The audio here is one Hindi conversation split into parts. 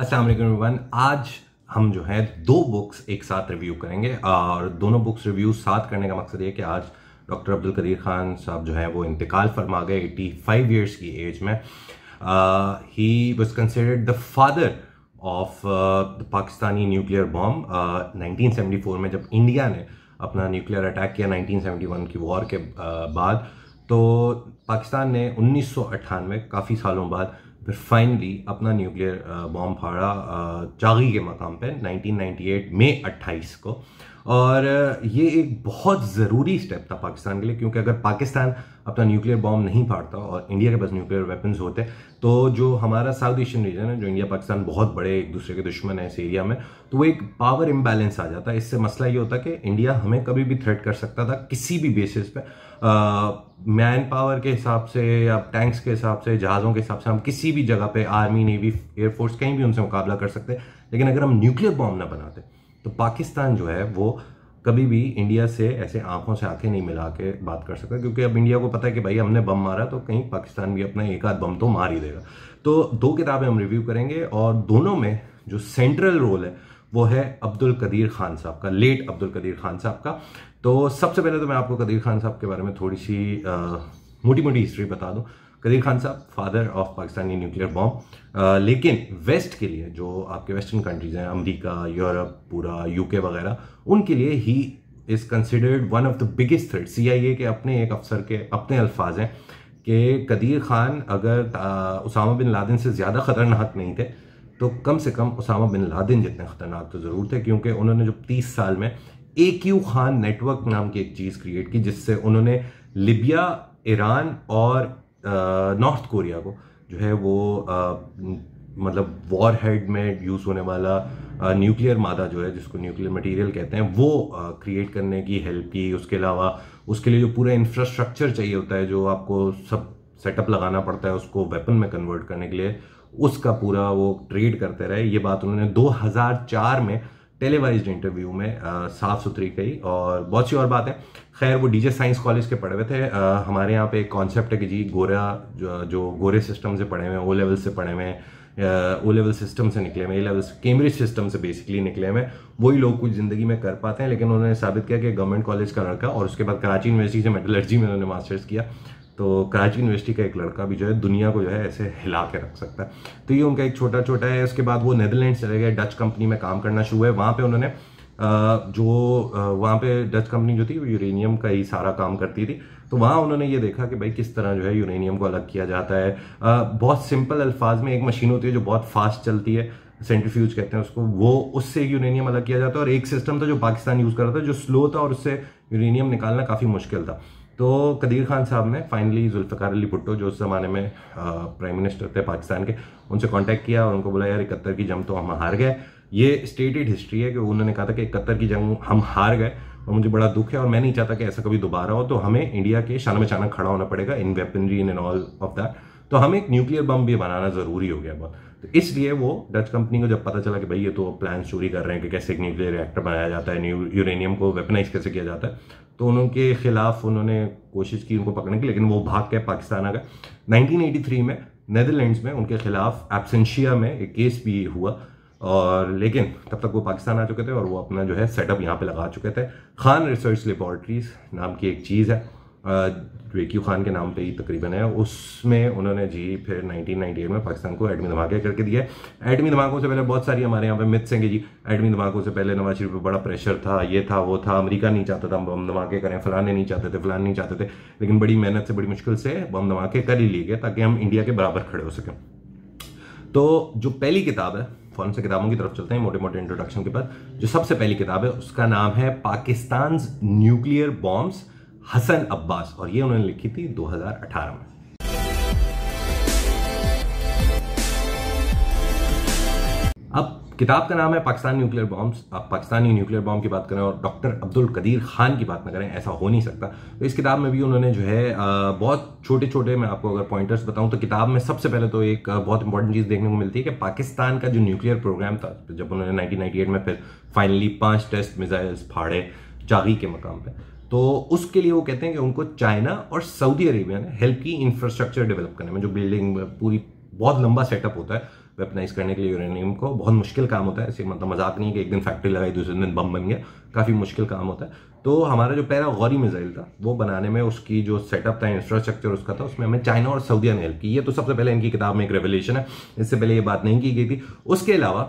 अस्सलाम वालेकुम आज हम जो है दो बुक्स एक साथ रिव्यू करेंगे और दोनों बुक्स रिव्यू साथ करने का मकसद ये कि आज डॉक्टर अब्दुल कदीर खान साहब जो है वो इंतकाल फरमा गए 85 इयर्स की एज में ही was considered the father of the Pakistani nuclear bomb 1974 में जब इंडिया ने अपना न्यूक्लियर अटैक किया नाइनटीन की वॉर के uh, बाद तो पाकिस्तान ने उन्नीस काफ़ी सालों बाद फिर फाइनली अपना न्यूक्लियर बॉम्ब uh, फाड़ा uh, चागी के मकाम पे 1998 मई 28 को और ये एक बहुत ज़रूरी स्टेप था पाकिस्तान के लिए क्योंकि अगर पाकिस्तान अपना न्यूक्लियर बॉम्ब नहीं फाड़ता और इंडिया के पास न्यूक्लियर वेपन्स होते तो जो हमारा साउथ एशियन रीजन है जो इंडिया पाकिस्तान बहुत बड़े एक दूसरे के दुश्मन है इस एरिया में तो वो एक पावर इम्बैलेंस आ जाता है इससे मसला ये होता कि इंडिया हमें कभी भी थ्रेट कर सकता था किसी भी बेसिस पर मैन पावर के हिसाब से या टैंक्स के हिसाब से जहाज़ों के हिसाब से हम किसी भी जगह पर आर्मी नेवी एयरफोर्स कहीं भी उनसे मुकाबला कर सकते लेकिन अगर हम न्यूक्लियर बॉम्ब ना बनाते तो पाकिस्तान जो है वो कभी भी इंडिया से ऐसे आंखों से आंखें नहीं मिला के बात कर सकता क्योंकि अब इंडिया को पता है कि भाई हमने बम मारा तो कहीं पाकिस्तान भी अपना एक आध बम तो मार ही देगा तो दो किताबें हम रिव्यू करेंगे और दोनों में जो सेंट्रल रोल है वो है अब्दुल कदीर खान साहब का लेट अब्दुल कदीर खान साहब का तो सबसे पहले तो मैं आपको कदीर खान साहब के बारे में थोड़ी सी मोटी मोटी हिस्ट्री बता दूँ कदीर खान साहब father of Pakistani nuclear bomb लेकिन वेस्ट के लिए जो आपके वेस्टर्न कंट्रीज़ हैं अमेरिका यूरोप पूरा यूके वगैरह उनके लिए ही is considered one of the biggest threat आई ए के अपने एक अफसर के अपने अल्फाज हैं कि कदीर खान अगर उसामा बिन लादिन से ज़्यादा ख़तरनाक नहीं थे तो कम से कम उसामा बिन लादिन जितने ख़तरनाक तो ज़रूर थे क्योंकि उन्होंने जो तीस साल में ए क्यू खान नेटवर्क नाम की एक चीज़ क्रिएट की जिससे उन्होंने लिबिया ईरान और नॉर्थ कोरिया को जो है वो मतलब वॉर हेड में यूज़ होने वाला न्यूक्लियर मादा जो है जिसको न्यूक्लियर मटेरियल कहते हैं वो क्रिएट करने की हेल्प की उसके अलावा उसके लिए जो पूरा इंफ्रास्ट्रक्चर चाहिए होता है जो आपको सब सेटअप लगाना पड़ता है उसको वेपन में कन्वर्ट करने के लिए उसका पूरा वो ट्रेड करते रहे ये बात उन्होंने 2004 में टेलीवाइज इंटरव्यू में साफ सुथरी कही और बहुत सी और बात है खैर वो डीजे साइंस कॉलेज के पढ़े हुए थे आ, हमारे यहाँ पे एक कॉन्सेप्ट है कि जी गोरा जो, जो गोरे सिस्टम से पढ़े हुए हैं ओ लेवल से पढ़े हुए हैं ओ लेवल सिस्टम से निकले हुए ए लेवल कैम्ब्रिज सिस्टम से बेसिकली निकले हुए वही लोग कुछ ज़िंदगी में कर पाते हैं लेकिन उन्होंने साबित किया कि गवर्नमेंट कॉलेज का लड़का और उसके बाद कराची यूनिवर्सिटी से मेटोलॉजी में उन्होंने मास्टर्स किया तो कराची यूनिवर्सिटी का एक लड़का भी जो है दुनिया को जो है ऐसे हिला के रख सकता है तो ये उनका एक छोटा छोटा है उसके बाद वो नदरलैंड चले गए डच कंपनी में काम करना शुरू है वहाँ पर उन्होंने जो वहाँ पे डच कंपनी जो थी वो यूरेनियम का ही सारा काम करती थी तो वहाँ उन्होंने ये देखा कि भाई किस तरह जो है यूरेनियम को अलग किया जाता है बहुत सिंपल अल्फाज में एक मशीन होती है जो बहुत फास्ट चलती है सेंट्रीफ्यूज कहते हैं उसको वो उससे यूरेनियम अलग किया जाता है और एक सिस्टम था जो पाकिस्तान यूज़ कर रहा था जो स्लो था और उससे यूरेनियम निकालना काफ़ी मुश्किल था तो कदीर खान साहब ने फाइनली जुल्फ़ार अली भुट्टो जो उस ज़माने में प्राइम मिनिस्टर थे पाकिस्तान के उनसे कांटेक्ट किया और उनको बोला यार इकहत्तर की जंग तो हम हार गए ये स्टेटेड हिस्ट्री है कि उन्होंने कहा था कि इकहत्तर की जंग हम हार गए और मुझे बड़ा दुख है और मैं नहीं चाहता कि ऐसा कभी दोबारा हो तो हमें इंडिया के शान में खड़ा होना पड़ेगा in weaponry in and all of that तो हमें एक न्यूक्लियर बम भी बनाना ज़रूरी हो गया बहुत तो इसलिए वो डच कंपनी को जब पता चला कि भाई ये तो प्लान चोरी कर रहे हैं कि कैसे एक न्यूक्लियर रिएक्टर बनाया जाता है न्यू यूरेनियम को वेपनाइज कैसे किया जाता है तो उनके खिलाफ उन्होंने कोशिश की उनको पकड़ने की लेकिन वो भाग के पाकिस्तान आ गए 1983 में नैदरलैंड्स में उनके खिलाफ एबसेंशिया में एक केस भी हुआ और लेकिन तब तक वो पाकिस्तान आ चुके थे और वो अपना जो है सेटअप यहाँ पे लगा चुके थे खान रिसर्च लेबॉरटरीज नाम की एक चीज़ है रेकी खान के नाम पे ही तकरीबन है उसमें उन्होंने जी फिर 1998 में पाकिस्तान को एडमी धमाके करके दिया है एडमी धमाकों से पहले बहुत सारी हमारे यहाँ पे मिथ्स हैं कि जी एडमी धमाकों से पहले नवाज शरीफ पर बड़ा प्रेशर था ये था वो था अमेरिका नहीं चाहता था बम धमाके करें फलाने नहीं चाहते थे फलाने नहीं चाहते थे लेकिन बड़ी मेहनत से बड़ी मुश्किल से बम धमाके कर ही लिए गए ताकि हम इंडिया के बराबर खड़े हो सकें तो जो पहली किताब है फौरन से किताबों की तरफ चलते हैं मोटे मोटे इंट्रोडक्शन के बाद जो सबसे पहली किताब है उसका नाम है पाकिस्तान न्यूक्लियर बॉम्ब्स हसन अब्बास और ये उन्होंने लिखी थी 2018 में अब किताब का नाम है पाकिस्तान न्यूक्लियर बॉम्ब्स आप पाकिस्तानी न्यूक्लियर बॉम्ब की बात करें और डॉक्टर अब्दुल कदीर खान की बात ना करें ऐसा हो नहीं सकता तो इस किताब में भी उन्होंने जो है बहुत छोटे छोटे मैं आपको अगर पॉइंटर्स बताऊं तो किताब में सबसे पहले तो एक बहुत इंपॉर्टेंट चीज़ देखने को मिलती है कि पाकिस्तान का जो न्यूक्लियर प्रोग्राम था जब उन्होंने नाइनटीन में फिर फाइनली पाँच टेस्ट मिजाइल्स फाड़े चागी के मकाम पर तो उसके लिए वो कहते हैं कि उनको चाइना और सऊदी अरेबिया ने हेल्प की इंफ्रास्ट्रक्चर डेवलप करने में जो बिल्डिंग पूरी बहुत लंबा सेटअप होता है वेपनाइज करने के लिए यूरेनियम को बहुत मुश्किल काम होता है ऐसे मतलब मजाक नहीं है कि एक दिन फैक्ट्री लगाई दूसरे दिन बम बन गया काफ़ी मुश्किल काम होता है तो हमारा जो पहला गौरी मिसाइल था वो बनाने में उसकी जो सेटअप था इंफ्रास्ट्रक्चर उसका था उसमें हमें चाइना और सऊदीया ने हेल्प की ये तो सबसे पहले इनकी किताब में एक रेवोल्यूशन है इससे पहले ये बात नहीं की गई थी उसके अलावा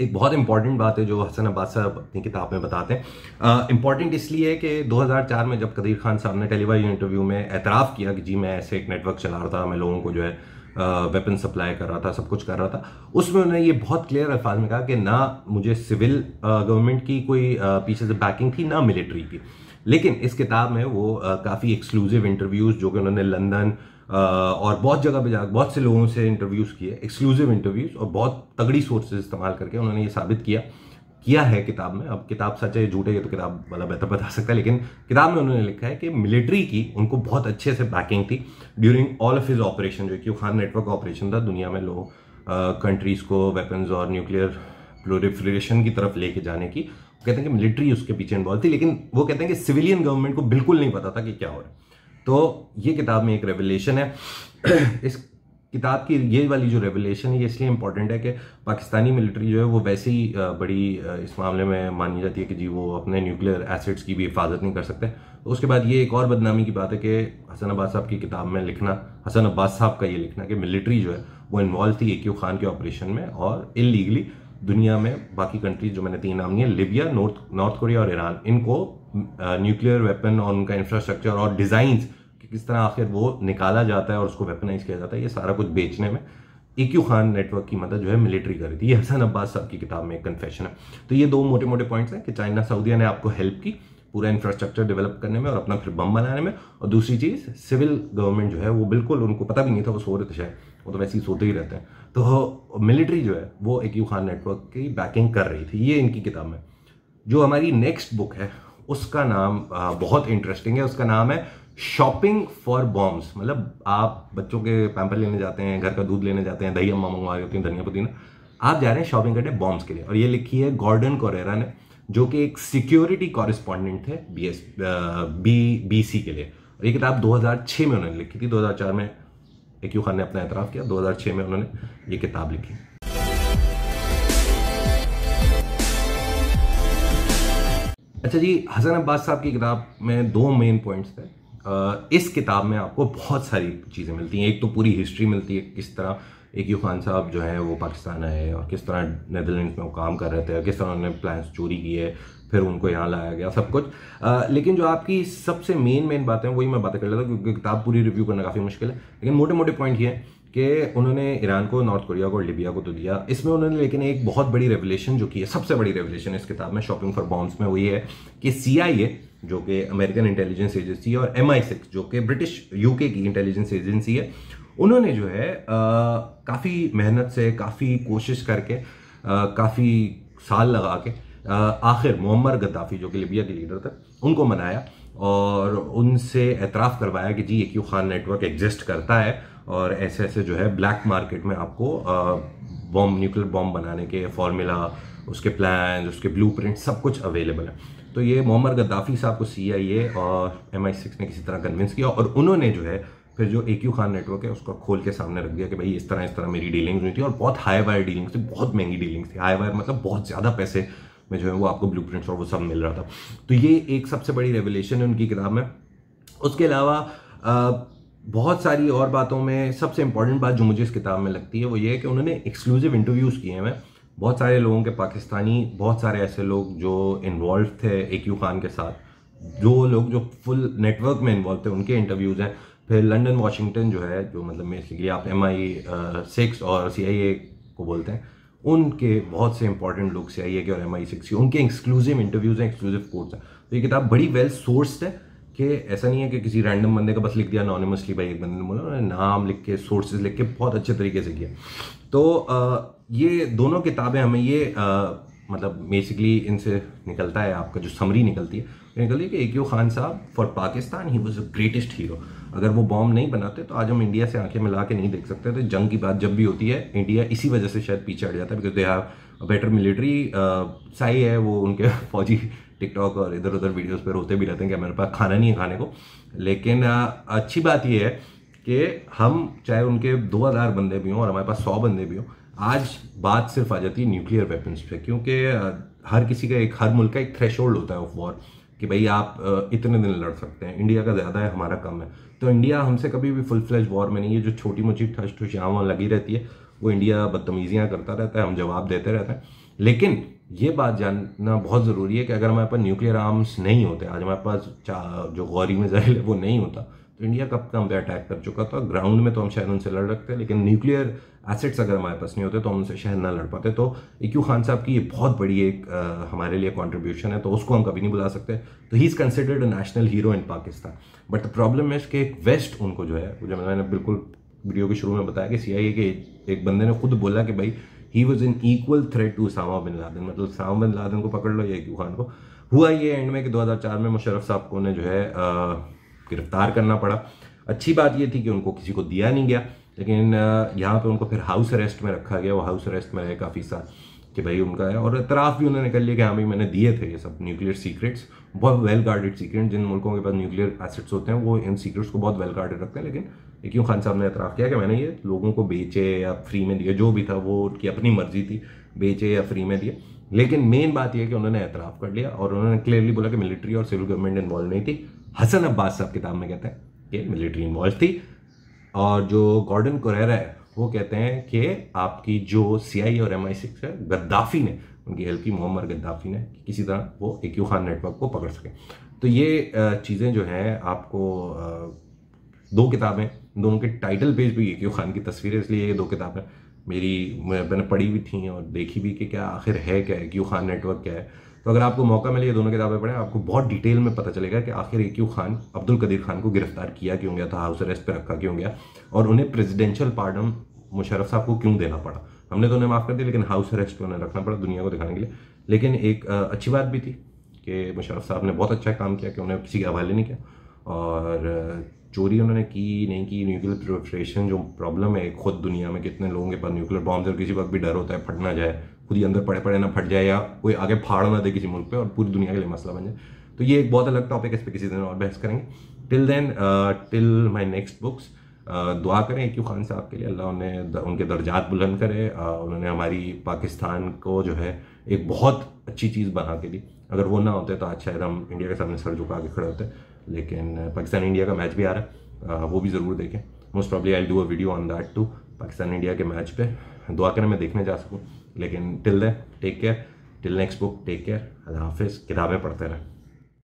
एक बहुत इंपॉर्टेंट बात है जो हसन अब्बास साहब अपनी किताब में बताते हैं इंपॉर्टेंट इसलिए है कि 2004 में जब कदीर खान साहब ने टेलीवाइज इंटरव्यू में एतराफ़ किया कि जी मैं ऐसे एक नेटवर्क चला रहा था मैं लोगों को जो है वेपन सप्लाई कर रहा था सब कुछ कर रहा था उसमें उन्होंने ये बहुत क्लियर अल्फाज में कहा कि ना मुझे सिविल गवर्नमेंट की कोई पीछे से बैकिंग थी ना मिलिट्री की लेकिन इस किताब में वो काफ़ी एक्सक्लूसिव इंटरव्यूज़ जो कि उन्होंने लंदन और बहुत जगह पे जा बहुत से लोगों से इंटरव्यूज़ किए एक्सक्लूसिव इंटरव्यूज़ और बहुत तगड़ी सोर्सेज इस्तेमाल करके उन्होंने ये साबित किया किया है किताब में अब किताब सच है झूठे तो किताब वाला बेहतर बता सकता है लेकिन किताब में उन्होंने लिखा है कि मिलिट्री की उनको बहुत अच्छे से बैकिंग थी during all of his operation जो क्यू खान नेटवर्क का ऑपरेशन था दुनिया में लोग कंट्रीज़ को वेपन्स और न्यूक्लियर प्लोरिफ्रेशन की तरफ लेके जाने की कहते हैं कि मिलिट्री उसके पीछे इन्वॉल्व थी लेकिन वो कहते हैं कि सिविलियन गवर्नमेंट को बिल्कुल नहीं पता था कि क्या हो रहा है तो ये किताब में एक रेवलेशन है इस किताब की ये वाली जो रेवलेशन है ये इसलिए इंपॉर्टेंट है कि पाकिस्तानी मिलिट्री जो है वो वैसे ही बड़ी इस मामले में मानी जाती है कि जी वो अपने न्यूक्लियर एसिड्स की भी हिफाजत नहीं कर सकते तो उसके बाद ये एक और बदनामी की बात है कि हसन अब्बास साहब की किताब में लिखना हसन अब्बास साहब का ये लिखना कि मिलिट्री जो है वो इन्वॉल्व थी ए खान के ऑपरेशन में और इलीगली दुनिया में बाकी कंट्रीज जो मैंने तीन नाम लिए लिबिया नॉर्थ नॉर्थ कोरिया और ईरान इनको न्यूक्लियर वेपन और उनका इंफ्रास्ट्रक्चर और डिज़ाइंस किस तरह आखिर वो निकाला जाता है और उसको वेपनाइज किया जाता है ये सारा कुछ बेचने में यू खान नेटवर्क की मदद जो है मिलिट्री कर रही थी ये हसन अब्बास साहब की किताब में एक कन्फेशन है तो ये दो मोटे मोटे पॉइंट्स हैं कि चाइना सऊदिया ने आपको हेल्प की पूरा इंफ्रास्ट्रक्चर डेवलप करने में और अपना फिर बम बनाने में और दूसरी चीज़ सिविल गवर्नमेंट जो है वो बिल्कुल उनको पता भी नहीं था वो सो रहे थे शायद वो तो वैसे ही सोते ही रहते हैं तो मिलिट्री जो है वो एक यू खान नेटवर्क की बैकिंग कर रही थी ये इनकी किताब में जो हमारी नेक्स्ट बुक है उसका नाम बहुत इंटरेस्टिंग है उसका नाम है शॉपिंग फॉर बॉम्ब्स मतलब आप बच्चों के पैम्पर लेने जाते हैं घर का दूध लेने जाते हैं दही अम्मा मंगवा होती हैं धनिया पुदीना आप जा रहे हैं शॉपिंग करने बॉम्ब्स के लिए और ये लिखी है गॉर्डन कोरेरा ने जो कि एक सिक्योरिटी कॉरेस्पॉन्डेंट थे B S B B C के लिए और ये किताब 2006 में उन्होंने लिखी थी 2004 में एक यू खान ने अपना एतराफ़ किया 2006 में उन्होंने ये किताब लिखी अच्छा जी हसन अब्बास साहब की किताब में दो मेन पॉइंट्स थे इस किताब में आपको बहुत सारी चीज़ें मिलती हैं एक तो पूरी हिस्ट्री मिलती है किस तरह एक यू खान साहब जो हैं वो पाकिस्तान आए और किस तरह नैदरलैंड में वो काम कर रहे थे किस तरह उन्होंने प्लान्स चोरी किए फिर उनको यहाँ लाया गया सब कुछ आ, लेकिन जो आपकी सबसे मेन मेन बातें हैं वही मैं बातें कर लेता हूँ क्योंकि किताब पूरी रिव्यू करना काफ़ी मुश्किल है लेकिन मोटे मोटे पॉइंट ये है कि उन्होंने ईरान को नॉर्थ कोरिया को और लिबिया को तो दिया इसमें उन्होंने लेकिन एक बहुत बड़ी रेवलेशन जो की है सबसे बड़ी रेवलेशन इस किताब में शॉपिंग फॉर बॉम्ब्स में हुई है कि सी जो कि अमेरिकन इंटेलिजेंस एजेंसी है और एम आई सिक्स जो कि ब्रिटिश यूके की इंटेलिजेंस एजेंसी है उन्होंने जो है काफ़ी मेहनत से काफ़ी कोशिश करके काफ़ी साल लगा के आखिर मोहम्मद गद्दाफी जो कि लिबिया के लीडर थे उनको मनाया और उनसे एतराफ़ करवाया कि जी A Q Khan network exist करता है और ऐसे ऐसे जो है ब्लैक मार्केट में आपको बॉम्ब न्यूक्लियर बॉम्ब बनाने के फॉर्मूला उसके प्लान उसके ब्लू सब कुछ अवेलेबल है तो ये मोहम्मद गद्दाफी साहब को सी आई ए और एम आई सिक्स ने किसी तरह कन्विंस किया और उन्होंने जो है फिर जो ए क्यू खान नेटवर्क है उसको खोल के सामने रख दिया कि भाई इस तरह इस तरह मेरी डीलिंग्स हुई थी और बहुत हाई वायर डीलिंग्स थी बहुत महंगी डीलिंग्स थी हाई वायर मतलब बहुत ज़्यादा पैसे में जो है वो आपको ब्लू और वो सब मिल रहा था तो ये एक सबसे बड़ी रेवलेशन है उनकी किताब में उसके अलावा बहुत सारी और बातों में सबसे इंपॉर्टेंट बात जो मुझे इस किताब में लगती है वो ये है कि उन्होंने एक्सक्लूसिव इंटरव्यूज़ किए हैं बहुत सारे लोगों के पाकिस्तानी बहुत सारे ऐसे लोग जो इन्वॉल्व थे ए क्यू खान के साथ जो लोग जो फुल नेटवर्क में इन्वॉल्व थे उनके इंटरव्यूज़ हैं फिर लंदन वाशिंगटन जो है जो मतलब बेसिकली आप एम आई सिक्स और सी आई ए को बोलते हैं उनके बहुत से इंपॉर्टेंट लोग से आई है कि और एम आई सिक्स उनके एक्सक्लूसिव इंटरव्यूज़ हैं एक्सक्लूसिव कोर्ट्स हैं तो ये किताब बड़ी वेल सोर्सड है कि ऐसा नहीं है कि किसी रैंडम बंदे का बस लिख दिया अनोनिमसली भाई एक बंदे ने बोला उन्होंने नाम लिख के सोर्सेज लिख के बहुत अच्छे तरीके से किया तो ये दोनों किताबें हमें ये मतलब बेसिकली इनसे निकलता है आपका जो समरी निकलती है तो निकलती है कि ए खान साहब for Pakistan he was the greatest hero अगर वो बॉम्ब नहीं बनाते तो आज हम इंडिया से आंखें मिला के नहीं देख सकते तो जंग की बात जब भी होती है इंडिया इसी वजह से शायद पीछे हट जाता है because they have better military सही है वो उनके फौजी टिकटॉक और इधर उधर वीडियोज़ पर रोते भी रहते हैं कि हमारे पास खाना नहीं है खाने को लेकिन अच्छी बात यह है कि हम चाहे उनके दो हज़ार बंदे भी हों और हमारे पास सौ बंदे भी हों आज बात सिर्फ आ जाती है न्यूक्लियर वेपन्स पे क्योंकि हर किसी का एक हर मुल्क का एक थ्रेश होता है ऑफ वॉर कि भाई आप इतने दिन लड़ सकते हैं इंडिया का ज़्यादा है हमारा कम है तो इंडिया हमसे कभी भी फुल फ्लैज वॉर में नहीं है जो छोटी मोटी ठस ठुस यहाँ वहाँ लगी रहती है वो इंडिया बदतमीज़ियाँ करता रहता है हम जवाब देते रहते हैं लेकिन ये बात जानना बहुत ज़रूरी है कि अगर हमारे पास न्यूक्लियर आर्म्स नहीं होते आज हमारे पास जो गौरी में जहल है वो नहीं होता तो इंडिया कब का हम पे अटैक कर चुका था ग्राउंड में तो हम शायद उनसे लड़ रखते लेकिन न्यूक्लियर एसेट्स अगर हमारे पास नहीं होते तो हम उनसे शहर ना लड़ पाते तो इक्यू खान साहब की ये बहुत बड़ी एक आ, हमारे लिए कॉन्ट्रीब्यूशन है तो उसको हम कभी नहीं बुला सकते तो he is considered a national hero in Pakistan but the problem के एक वेस्ट उनको जो है जो मैंने बिल्कुल वीडियो के शुरू में बताया कि सी के एक बंदे ने खुद बोला कि भाई he was in equal threat to Osama bin Laden मतलब सामा बिन लादन को पकड़ लो या इक्यू खान को हुआ ये एंड में कि 2004 में मुशरफ साहब को ने जो है गिरफ्तार करना पड़ा अच्छी बात यह थी कि उनको किसी को दिया नहीं गया लेकिन यहाँ पे उनको फिर हाउस अरेस्ट में रखा गया वो हाउस अरेस्ट में रहे काफ़ी साल कि भाई उनका है और इतराफ़ भी उन्होंने कर लिया कि हाँ भाई मैंने दिए थे ये सब न्यूक्लियर सीक्रेट्स बहुत वेल गार्डेड सीक्रेट जिन मुल्कों के पास न्यूक्लियर एसेट्स होते हैं वो इन सीक्रेट्स को बहुत वेल गार्डेड रखते हैं लेकिन यूँ खान साहब ने इतराफ़ किया कि मैंने ये लोगों को बेचे या फ्री में दिया जो भी था वो उनकी अपनी मर्जी थी बेचे या फ्री में दिया लेकिन मेन बात यह कि उन्होंने एतराफ़ कर लिया और उन्होंने क्लियरली बोला कि मिलिट्री और सिविल गवर्नमेंट इन्वॉल्व नहीं थी हसन अब्बास साहब किताब में कहते हैं कि मिलिट्री इन्वॉल्व थी और जो गॉर्डन कुरेरा है वो कहते हैं कि आपकी जो सी और एम आई सिक्स है गद्दाफी ने उनकी हेल्प की मोहम्मद गद्दाफी ने कि किसी तरह वो एक यू खान नेटवर्क को पकड़ सकें तो ये चीज़ें जो हैं आपको दो किताबें दोनों के टाइटल पेज एक यू खान की तस्वीरें इसलिए ये दो किताबें मेरी मैंने पढ़ी भी थी और देखी भी कि क्या आखिर है क्या है यू खान नेटवर्क क्या है तो अगर आपको मौका मिले ये दोनों किताबें पढ़ें आपको बहुत डिटेल में पता चलेगा कि आखिर ए क्यू खान अब्दुल कदीर खान को गिरफ्तार किया क्यों गया था हाउस अरेस्ट पर रखा क्यों गया और उन्हें प्रेजिडेंशियल पार्डन मुशरफ साहब को क्यों देना पड़ा हमने तो उन्हें माफ़ कर दिया लेकिन हाउस अरेस्ट उन्हें रखना पड़ा दुनिया को दिखाने के लिए लेकिन एक अच्छी बात भी थी कि मुशरफ साहब ने बहुत अच्छा काम किया कि उन्हें किसी के हवाले नहीं किया और चोरी उन्होंने की नहीं की न्यूक्लियर प्रोफ्रेशन जो प्रॉब्लम है खुद दुनिया में कितने लोगों के पास न्यूक्लियर बॉम्ब और किसी वक्त भी डर होता है फट ना जाए खुद ही अंदर पड़े पड़े ना फट जाए या कोई आगे फाड़ ना दे किसी मुल्क पे और पूरी दुनिया के लिए मसला बन जाए तो ये एक बहुत अलग टॉपिक है इस पर किसी दिन और बहस करेंगे till then till my next books दुआ करें क्यू खान साहब के लिए अल्लाह उन्हें दर, उनके दर्जात बुलंद करे uh, उन्होंने हमारी पाकिस्तान को जो है एक बहुत अच्छी चीज़ बना के दी अगर वो ना होते तो आज शायद हम इंडिया के सामने सर झुका के खड़े होते लेकिन uh, पाकिस्तान इंडिया का मैच भी आ रहा है uh, वो भी ज़रूर देखें most probably I do a video on that too Pakistan India के मैच पे दुआ करें मैं देखने जा सकूँ लेकिन till then take care till next book take care अल्लाह हाफिज़ किताबें पढ़ते रहें